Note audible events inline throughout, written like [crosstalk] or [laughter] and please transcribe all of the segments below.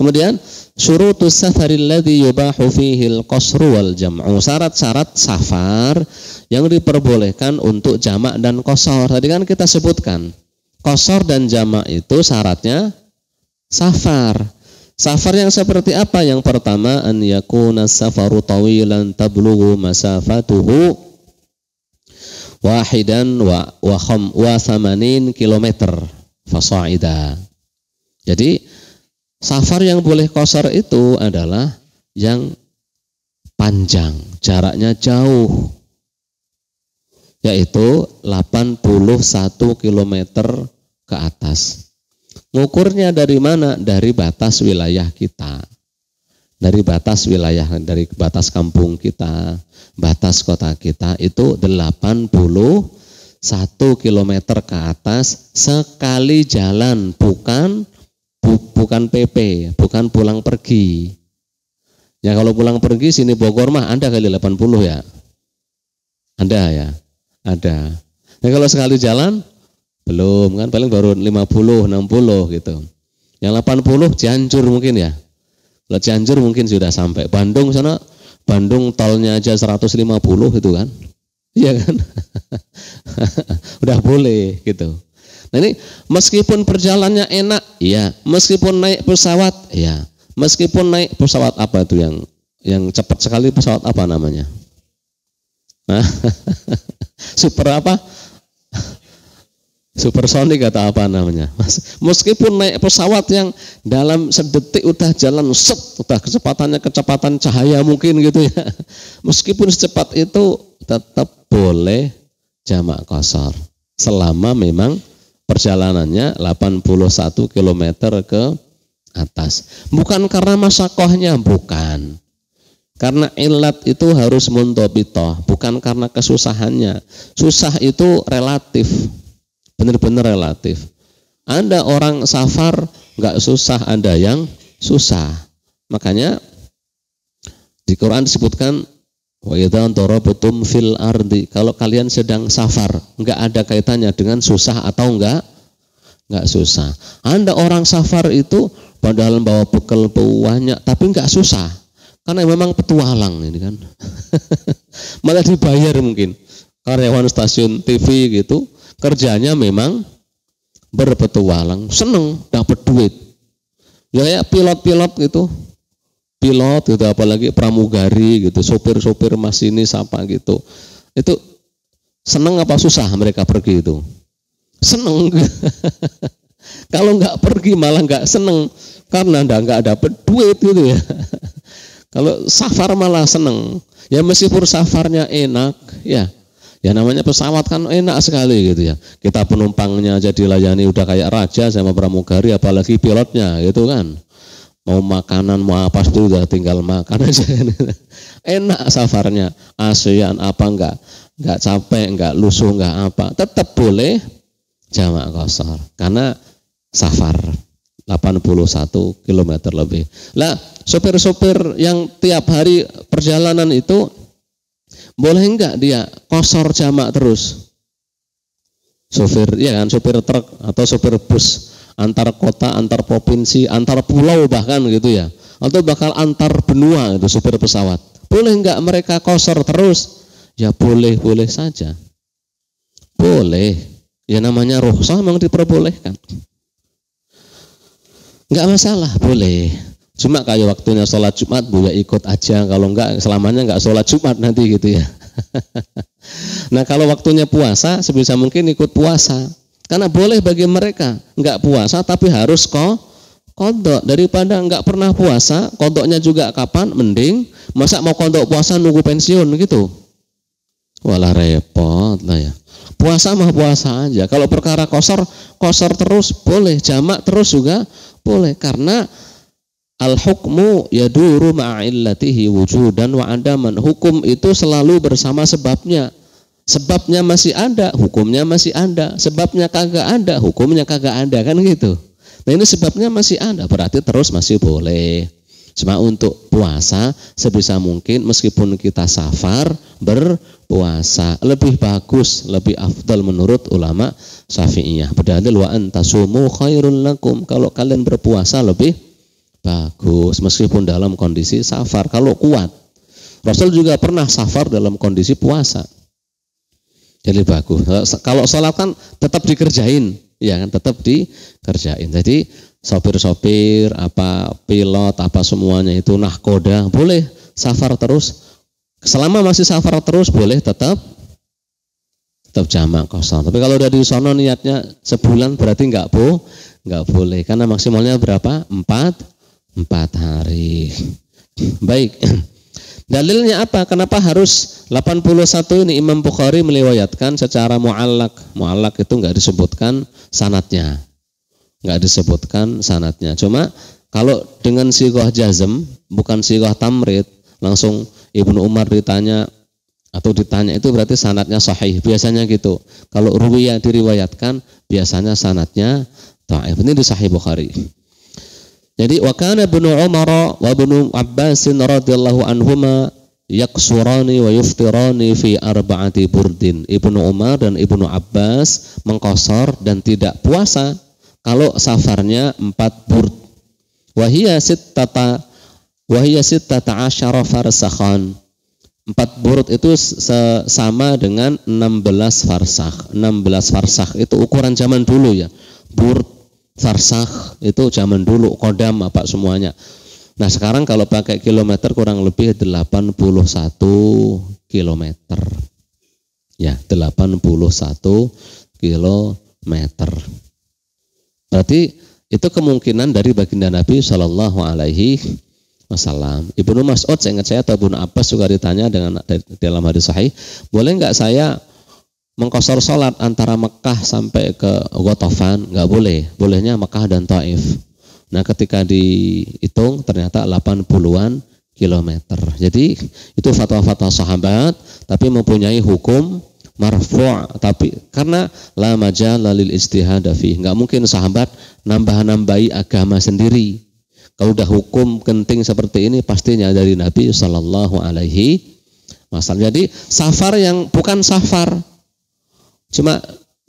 Kemudian syurutus safari alladhi yubahu fihi al-qasru wal jam'u. Syarat-syarat safar yang diperbolehkan untuk jamak dan kosor. Tadi kan kita sebutkan kosor dan jamak itu syaratnya safar. Safar yang seperti apa? Yang pertama an yakuna safaru tawilan tablughu masafatuhu wahidan wa wa kham wa kilometer fasaida. Jadi Safar yang boleh kosor itu adalah yang panjang, jaraknya jauh. Yaitu 81 km ke atas. Ngukurnya dari mana? Dari batas wilayah kita. Dari batas wilayah, dari batas kampung kita, batas kota kita itu 81 km ke atas sekali jalan, bukan bukan PP, bukan pulang pergi. Ya kalau pulang pergi sini Bogor mah Anda kali 80 ya. Anda ya, ada. Ya nah, kalau sekali jalan belum kan paling baru 50, 60 gitu. Yang 80 Cianjur mungkin ya. Kalau Cianjur mungkin sudah sampai Bandung sana Bandung tolnya aja 150 gitu kan. Iya kan? [laughs] Udah boleh gitu. Nah ini meskipun perjalannya enak, ya. Meskipun naik pesawat, ya. Meskipun naik pesawat apa itu yang yang cepat sekali pesawat apa namanya? Nah, [laughs] super apa? [laughs] Supersonik atau apa namanya? meskipun naik pesawat yang dalam sedetik udah jalan set, udah kecepatannya kecepatan cahaya mungkin gitu ya. [laughs] Meskipun secepat itu tetap boleh jamak kosor selama memang perjalanannya 81 km ke atas. Bukan karena masakohnya, bukan. Karena ilat itu harus muntobitoh, bukan karena kesusahannya. Susah itu relatif, benar-benar relatif. Anda orang safar nggak susah, Anda yang susah. Makanya di Quran disebutkan Wa fil ardi. Kalau kalian sedang safar, enggak ada kaitannya dengan susah atau enggak enggak susah. Anda orang safar itu padahal bawa bekal banyak tapi enggak susah. Karena memang petualang ini kan. [laughs] Malah dibayar mungkin. Karyawan stasiun TV gitu, kerjanya memang berpetualang, seneng dapat duit. Ya kayak pilot-pilot gitu, pilot gitu apalagi pramugari gitu sopir-sopir masinis apa gitu itu seneng apa susah mereka pergi itu seneng [laughs] kalau nggak pergi malah nggak seneng karena anda nggak dapet duit gitu ya [laughs] kalau safar malah seneng ya meskipun safarnya enak ya ya namanya pesawat kan enak sekali gitu ya kita penumpangnya jadi layani udah kayak raja sama pramugari apalagi pilotnya gitu kan mau makanan mau apa itu udah tinggal makan aja [laughs] enak safarnya ASEAN apa enggak enggak capek enggak lusuh enggak apa tetap boleh jamak kosor karena safar 81 km lebih lah sopir-sopir yang tiap hari perjalanan itu boleh enggak dia kosor jamak terus sopir ya kan sopir truk atau sopir bus antar kota, antar provinsi, antar pulau bahkan gitu ya. Atau bakal antar benua itu supir pesawat. Boleh enggak mereka koser terus? Ya boleh-boleh saja. Boleh. Ya namanya rukhsah memang diperbolehkan. Enggak masalah, boleh. Cuma kayak waktunya sholat Jumat, Bu ya ikut aja. Kalau enggak, selamanya enggak sholat Jumat nanti gitu ya. [laughs] nah kalau waktunya puasa, sebisa mungkin ikut puasa. Karena boleh bagi mereka nggak puasa tapi harus kok kodok daripada nggak pernah puasa, kodoknya juga kapan mending masa mau kodok puasa nunggu pensiun gitu. Walah repot lah ya. Puasa mah puasa aja. Kalau perkara kosor, kosor terus boleh, jamak terus juga boleh karena Al-hukmu ya yaduru ma'illatihi wujud wa adaman. Hukum itu selalu bersama sebabnya sebabnya masih ada, hukumnya masih ada, sebabnya kagak ada, hukumnya kagak ada kan gitu. Nah ini sebabnya masih ada, berarti terus masih boleh. Cuma untuk puasa sebisa mungkin meskipun kita safar berpuasa lebih bagus, lebih afdal menurut ulama Syafi'iyah. Berdalil wa antasumu khairul lakum. Kalau kalian berpuasa lebih bagus meskipun dalam kondisi safar kalau kuat. Rasul juga pernah safar dalam kondisi puasa jadi bagus. Eh, kalau sholat kan tetap dikerjain, ya kan tetap dikerjain. Jadi sopir-sopir, apa pilot, apa semuanya itu nahkoda boleh safar terus. Selama masih safar terus boleh tetap tetap jamak kosong. Tapi kalau udah di sono niatnya sebulan berarti nggak bo, nggak boleh karena maksimalnya berapa? Empat, empat hari. Baik. Dalilnya apa? Kenapa harus 81 ini Imam Bukhari meliwayatkan secara mu'alak mu'alak itu enggak disebutkan sanatnya. Enggak disebutkan sanatnya. Cuma kalau dengan sigoh jazm, bukan sigoh tamrid, langsung Ibnu Umar ditanya atau ditanya itu berarti sanatnya sahih. Biasanya gitu. Kalau ruwiyah diriwayatkan, biasanya sanatnya ta'if. Ini di sahih Bukhari. Jadi wa kana ibnu Umar wa ibnu Abbas radhiyallahu anhuma yaksurani wa yuftirani fi arba'ati burdin. Ibnu Umar dan Ibnu Abbas mengkosor dan tidak puasa kalau safarnya empat burd. Wahia sittata wahia sittata asyara farsakhan. Empat burd itu sama dengan 16 farsakh. 16 farsakh itu ukuran zaman dulu ya. burd farsakh itu zaman dulu kodam apa semuanya. Nah sekarang kalau pakai kilometer kurang lebih 81 kilometer. Ya 81 kilometer. Berarti itu kemungkinan dari baginda Nabi Shallallahu Alaihi Wasallam. Ibnu Mas'ud, saya ingat saya atau Ibnu Abbas suka ditanya dengan dalam hadis sahih, boleh nggak saya mengkosor sholat antara Mekah sampai ke Gotofan nggak boleh, bolehnya Mekah dan Taif. Nah ketika dihitung ternyata 80-an kilometer. Jadi itu fatwa-fatwa sahabat tapi mempunyai hukum marfu' tapi karena la majal lil istihad fi. Enggak mungkin sahabat nambah-nambahi agama sendiri. Kalau udah hukum penting seperti ini pastinya dari Nabi sallallahu alaihi wasallam. Jadi safar yang bukan safar Cuma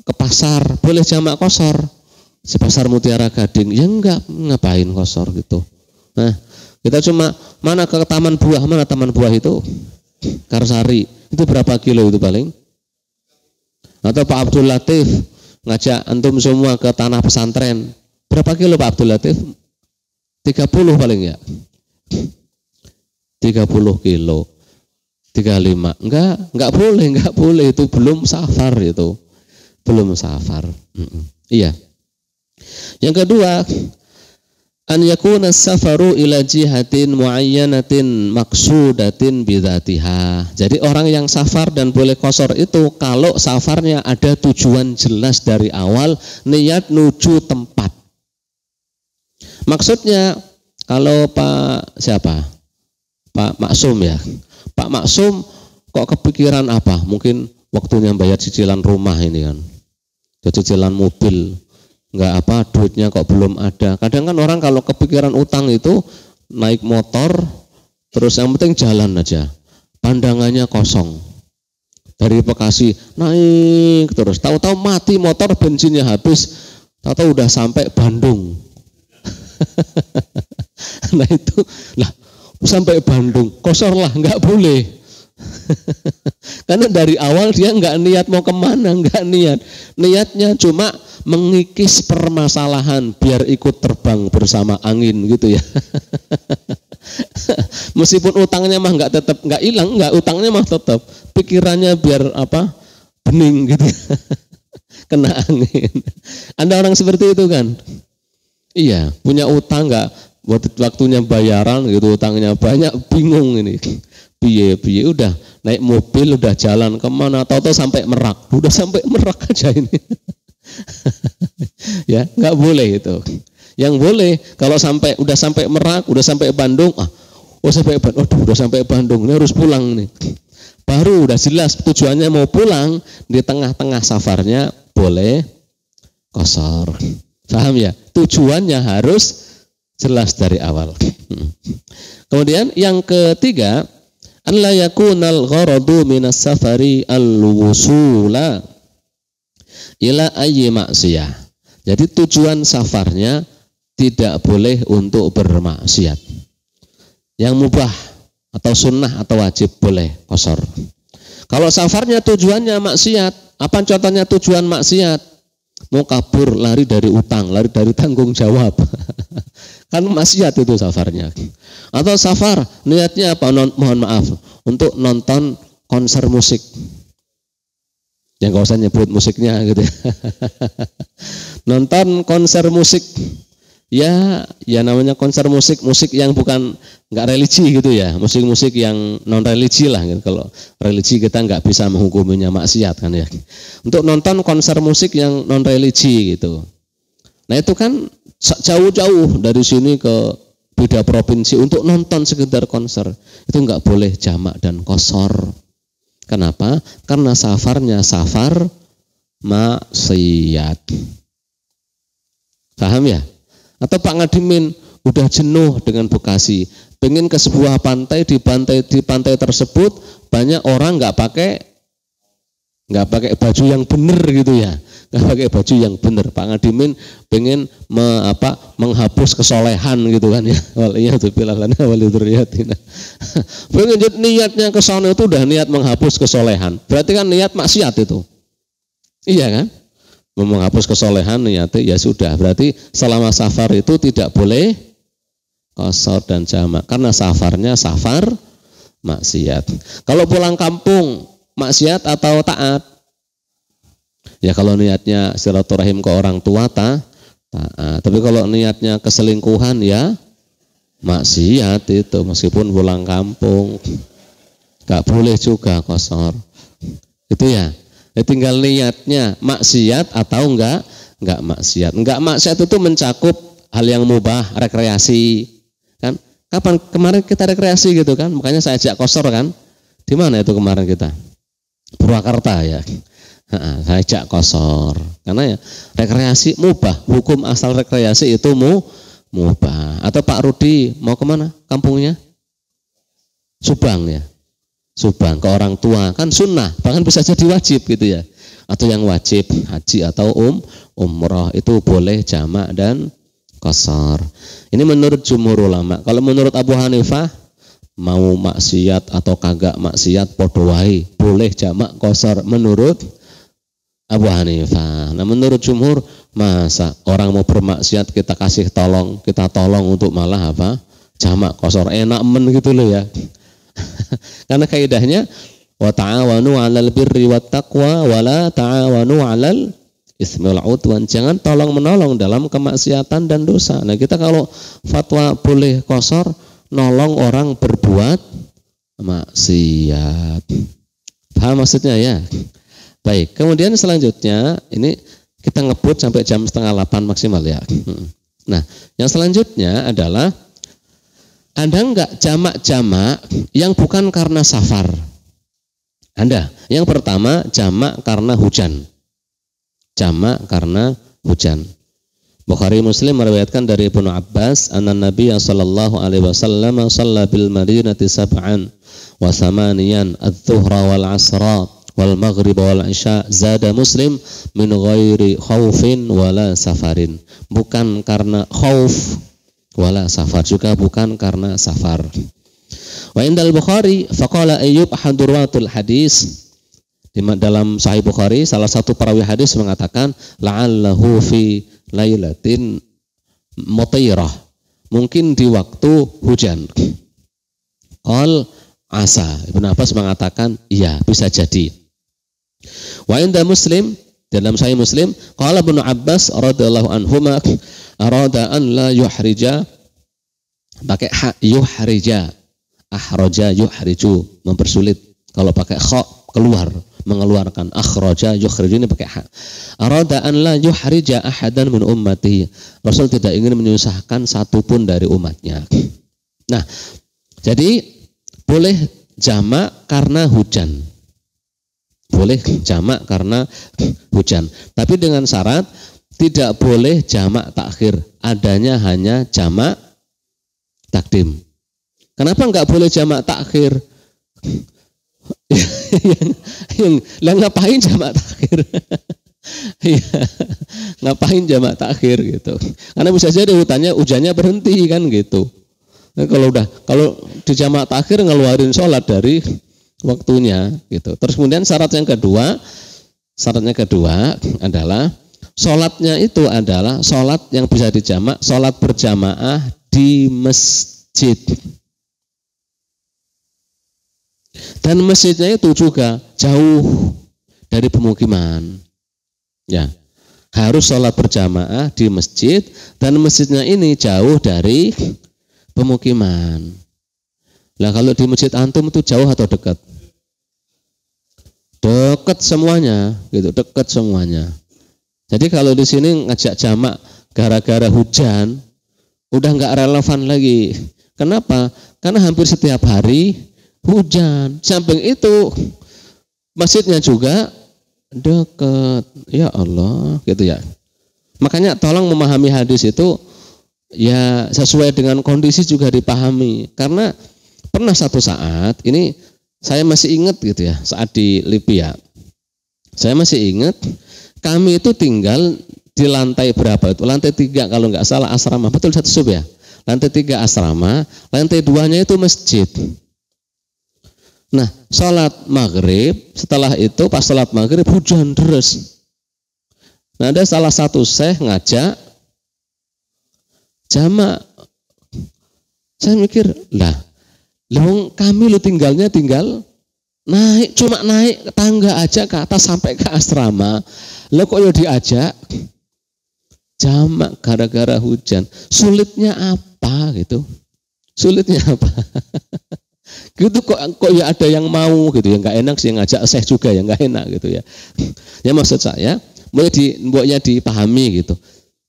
ke pasar, boleh jamak kosor. Si pasar Mutiara Gading, ya enggak, ngapain kosor gitu. Nah, kita cuma mana ke taman buah, mana taman buah itu? Karsari. Itu berapa kilo itu paling? Atau Pak Abdul Latif ngajak antum semua ke tanah pesantren. Berapa kilo Pak Abdul Latif? 30 paling ya. 30 kilo. 35. Enggak, enggak boleh, enggak boleh itu belum safar itu. Belum safar. Mm -mm. Iya. Yang kedua, an yakuna safaru ila jihatin muayyanatin maksudatin bidatiha. Jadi orang yang safar dan boleh kosor itu kalau safarnya ada tujuan jelas dari awal, niat nuju tempat. Maksudnya kalau Pak siapa? Pak Maksum ya Pak Maksum kok kepikiran apa? Mungkin waktunya bayar cicilan rumah ini kan. cicilan mobil, Enggak apa duitnya kok belum ada. Kadang kan orang kalau kepikiran utang itu naik motor terus yang penting jalan aja. Pandangannya kosong. Dari Bekasi naik terus tahu-tahu mati motor bensinnya habis. Tahu-tahu udah sampai Bandung. [laughs] nah itu lah sampai Bandung. Kosor lah, nggak boleh. [laughs] Karena dari awal dia nggak niat mau kemana, nggak niat. Niatnya cuma mengikis permasalahan biar ikut terbang bersama angin gitu ya. [laughs] Meskipun utangnya mah nggak tetap nggak hilang, nggak utangnya mah tetap. Pikirannya biar apa bening gitu. Ya. [laughs] Kena angin. Anda orang seperti itu kan? Iya, punya utang nggak waktunya bayaran gitu utangnya banyak bingung ini biaya biaya udah naik mobil udah jalan kemana tahu-tahu sampai merak udah sampai merak aja ini [laughs] ya nggak boleh itu yang boleh kalau sampai udah sampai Merak, udah sampai Bandung, ah, oh sampai Bandung, aduh udah sampai Bandung, ini harus pulang nih. Baru udah jelas tujuannya mau pulang di tengah-tengah safarnya boleh kosor. Paham ya? Tujuannya harus jelas dari awal. [laughs] Kemudian yang ketiga, an la yakunal gharadu minas safari al-wusula ila ayyi maksiyah. Jadi tujuan safarnya tidak boleh untuk bermaksiat. Yang mubah atau sunnah atau wajib boleh kosor. Kalau safarnya tujuannya maksiat, apa contohnya tujuan maksiat? Mau kabur, lari dari utang, lari dari tanggung jawab. [laughs] Kan maksiat itu safarnya. Atau safar niatnya apa? Non, mohon maaf, untuk nonton konser musik. Yang gak usah nyebut musiknya gitu. Ya. [laughs] nonton konser musik. Ya, ya namanya konser musik, musik yang bukan nggak religi gitu ya, musik-musik yang non religi lah. Gitu. Kalau religi kita nggak bisa menghukumnya maksiat kan ya. Untuk nonton konser musik yang non religi gitu. Nah itu kan jauh-jauh dari sini ke beda provinsi untuk nonton sekedar konser itu nggak boleh jamak dan kosor kenapa karena safarnya safar maksiat paham ya atau Pak Ngadimin udah jenuh dengan Bekasi pengen ke sebuah pantai di pantai di pantai tersebut banyak orang nggak pakai nggak pakai baju yang benar gitu ya nggak [laughs] pakai baju yang benar Pak Ngadimin pengen me, apa, menghapus kesolehan gitu kan ya [laughs] walinya tuh pilalana waliduriyatina [laughs] pengen jadi niatnya ke sana itu udah niat menghapus kesolehan berarti kan niat maksiat itu iya kan menghapus kesolehan niatnya ya sudah berarti selama safar itu tidak boleh kosor dan jamak karena safarnya safar maksiat kalau pulang kampung maksiat atau taat Ya kalau niatnya silaturahim ke orang tua ta, Tapi kalau niatnya keselingkuhan ya maksiat itu meskipun pulang kampung. Gak boleh juga kosor. Itu ya. ya tinggal niatnya maksiat atau enggak? Enggak maksiat. Enggak maksiat itu mencakup hal yang mubah, rekreasi. Kan kapan kemarin kita rekreasi gitu kan? Makanya saya ajak kosor kan. Di mana itu kemarin kita? Purwakarta ya. Hajak kosor. Karena ya, rekreasi mubah. Hukum asal rekreasi itu mu, mubah. Atau Pak Rudi mau kemana kampungnya? Subang ya. Subang ke orang tua kan sunnah bahkan bisa jadi wajib gitu ya atau yang wajib haji atau um umroh itu boleh jamak dan kosor ini menurut jumhur ulama kalau menurut Abu Hanifah mau maksiat atau kagak maksiat podohai boleh jamak kosor menurut Abu Hanifah. Nah menurut jumhur masa orang mau bermaksiat kita kasih tolong, kita tolong untuk malah apa? Jamak kosor enak men gitu loh ya. [laughs] Karena kaidahnya wa ta'awanu 'alal birri wat taqwa wa la ta'awanu 'alal ismil udwan. Jangan tolong menolong dalam kemaksiatan dan dosa. Nah, kita kalau fatwa boleh kosor nolong orang berbuat maksiat. Paham maksudnya ya? Baik, kemudian selanjutnya ini kita ngebut sampai jam setengah delapan maksimal ya. Hmm. Nah, yang selanjutnya adalah Anda enggak jamak-jamak yang bukan karena safar? Anda Yang pertama jamak karena hujan. Jamak karena hujan. Bukhari Muslim meriwayatkan dari Ibnu Abbas, anna Nabi sallallahu alaihi wasallam shalla bil Madinati sab'an wa samaniyan adh-dhuhra wal 'asra wal maghrib wal isya zada muslim min ghairi khaufin wala safarin bukan karena khauf wala safar juga bukan karena safar wa indal bukhari faqala ayyub hadurwatul hadis di dalam sahih bukhari salah satu perawi hadis mengatakan la'allahu fi lailatin mutairah mungkin di waktu hujan qal asa Ibnu Abbas mengatakan iya bisa jadi Wa inda Muslim dalam saya Muslim qala Ibnu Abbas radhiyallahu anhuma arada an la yuhrija pakai ha yuhrija ahraja yuhriju mempersulit kalau pakai kha keluar mengeluarkan akhraja yukhriju ini pakai ha arada an la yuhrija ahadan min ummati Rasul tidak ingin menyusahkan satu pun dari umatnya nah jadi boleh jamak karena hujan boleh jamak karena hujan. Tapi dengan syarat tidak boleh jamak takhir, adanya hanya jamak takdim. Kenapa enggak boleh jamak takhir? yang, yang, yang ngapain jamak takhir? Iya. ngapain jamak takhir gitu? Karena bisa jadi hutannya hujannya berhenti kan gitu. Nah, kalau udah kalau di jamak takhir ngeluarin sholat dari waktunya gitu. Terus kemudian syarat yang kedua, syaratnya kedua adalah sholatnya itu adalah sholat yang bisa dijamak, sholat berjamaah di masjid. Dan masjidnya itu juga jauh dari pemukiman. Ya, harus sholat berjamaah di masjid dan masjidnya ini jauh dari pemukiman. Nah kalau di masjid antum itu jauh atau dekat? Deket semuanya, gitu, deket semuanya. Jadi kalau di sini ngajak jamak gara-gara hujan, udah nggak relevan lagi. Kenapa? Karena hampir setiap hari hujan. Samping itu masjidnya juga deket. Ya Allah, gitu ya. Makanya tolong memahami hadis itu ya sesuai dengan kondisi juga dipahami. Karena pernah satu saat ini saya masih ingat gitu ya saat di Libya. Saya masih ingat kami itu tinggal di lantai berapa itu? Lantai tiga kalau nggak salah asrama. Betul satu sub ya? Lantai tiga asrama, lantai duanya itu masjid. Nah, sholat maghrib, setelah itu pas sholat maghrib hujan deras. Nah, ada salah satu seh ngajak jamak. Saya mikir, lah Lemong, kami lo tinggalnya tinggal naik cuma naik tangga aja ke atas sampai ke asrama. Lo kok yo diajak jamak gara-gara hujan. Sulitnya apa gitu? Sulitnya apa? [laughs] gitu kok kok ya ada yang mau gitu ya nggak enak sih ngajak saya juga ya nggak enak gitu ya. [laughs] ya maksud saya boleh di dipahami gitu.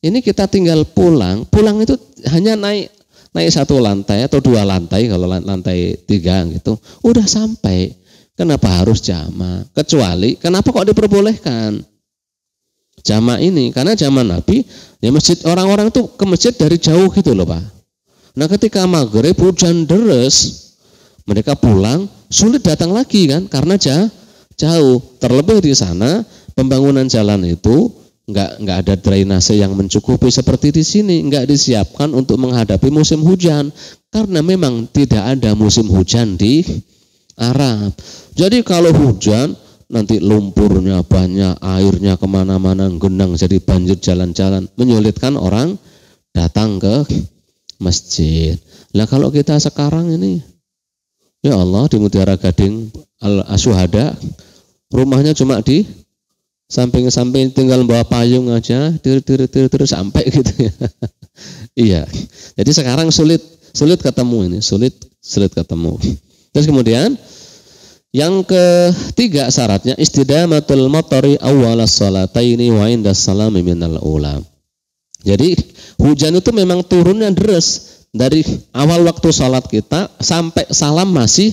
Ini kita tinggal pulang, pulang itu hanya naik naik satu lantai atau dua lantai kalau lantai tiga gitu udah sampai kenapa harus jama kecuali kenapa kok diperbolehkan jama ini karena zaman Nabi ya masjid orang-orang tuh ke masjid dari jauh gitu loh pak nah ketika maghrib hujan deres mereka pulang sulit datang lagi kan karena jauh terlebih di sana pembangunan jalan itu nggak nggak ada drainase yang mencukupi seperti di sini nggak disiapkan untuk menghadapi musim hujan karena memang tidak ada musim hujan di Arab jadi kalau hujan nanti lumpurnya banyak airnya kemana-mana genang jadi banjir jalan-jalan menyulitkan orang datang ke masjid lah kalau kita sekarang ini ya Allah di Mutiara Gading Al Asuhada rumahnya cuma di samping samping tinggal bawa payung aja tir tir tir sampai gitu ya [laughs] iya jadi sekarang sulit sulit ketemu ini sulit sulit ketemu terus kemudian yang ketiga syaratnya istidamatul motori awal salataini wa indas salami minal ulam. jadi hujan itu memang turunnya deres dari awal waktu sholat kita sampai salam masih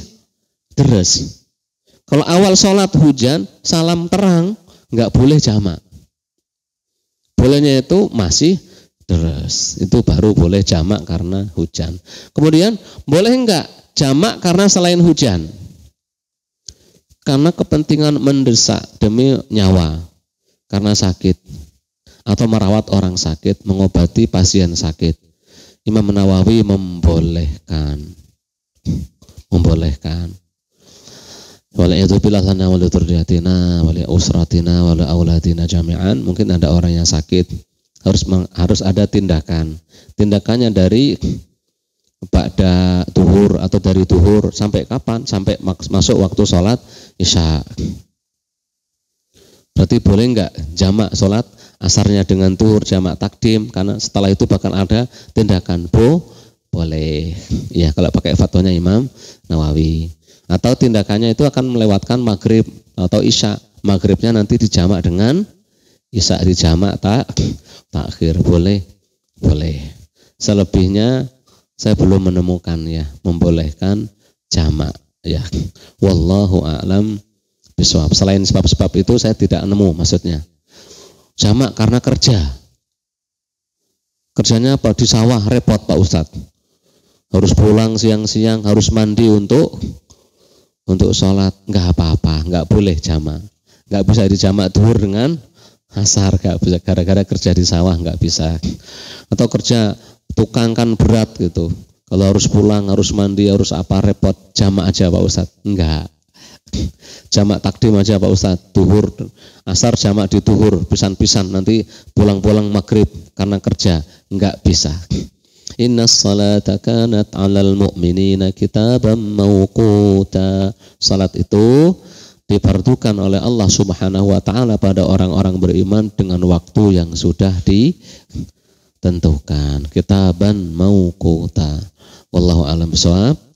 deres kalau awal sholat hujan salam terang nggak boleh jamak. Bolehnya itu masih deres. Itu baru boleh jamak karena hujan. Kemudian boleh nggak jamak karena selain hujan? Karena kepentingan mendesak demi nyawa. Karena sakit atau merawat orang sakit, mengobati pasien sakit. Imam Nawawi membolehkan. Membolehkan. Waliyadzubillah lana wa lidzurriyyatina wa usratina wa li jami'an. Mungkin ada orang yang sakit, harus meng, harus ada tindakan. Tindakannya dari pada tuhur atau dari tuhur sampai kapan? Sampai masuk waktu sholat isya. Berarti boleh enggak jamak sholat asarnya dengan tuhur jamak takdim karena setelah itu bahkan ada tindakan bo boleh ya kalau pakai fatwanya Imam Nawawi atau tindakannya itu akan melewatkan maghrib atau isya maghribnya nanti dijamak dengan isya dijamak tak takhir boleh boleh selebihnya saya belum menemukan ya membolehkan jamak ya wallahu a'lam bisawab selain sebab-sebab itu saya tidak nemu maksudnya jamak karena kerja kerjanya apa di sawah repot Pak Ustadz harus pulang siang-siang harus mandi untuk untuk sholat nggak apa-apa, nggak boleh jama, nggak bisa dijamak duhur dengan asar, nggak bisa gara-gara kerja di sawah nggak bisa, atau kerja tukang kan berat gitu, kalau harus pulang harus mandi harus apa repot jama aja Pak Ustadz, nggak. jama takdim aja Pak Ustadz duhur asar jamak di duhur pisan-pisan nanti pulang-pulang maghrib karena kerja nggak bisa Inna salata kanat alal mu'minina kitaban mawquta. Salat itu dipertukan oleh Allah Subhanahu wa taala pada orang-orang beriman dengan waktu yang sudah ditentukan. Kitaban mauquta. Wallahu alam suhab.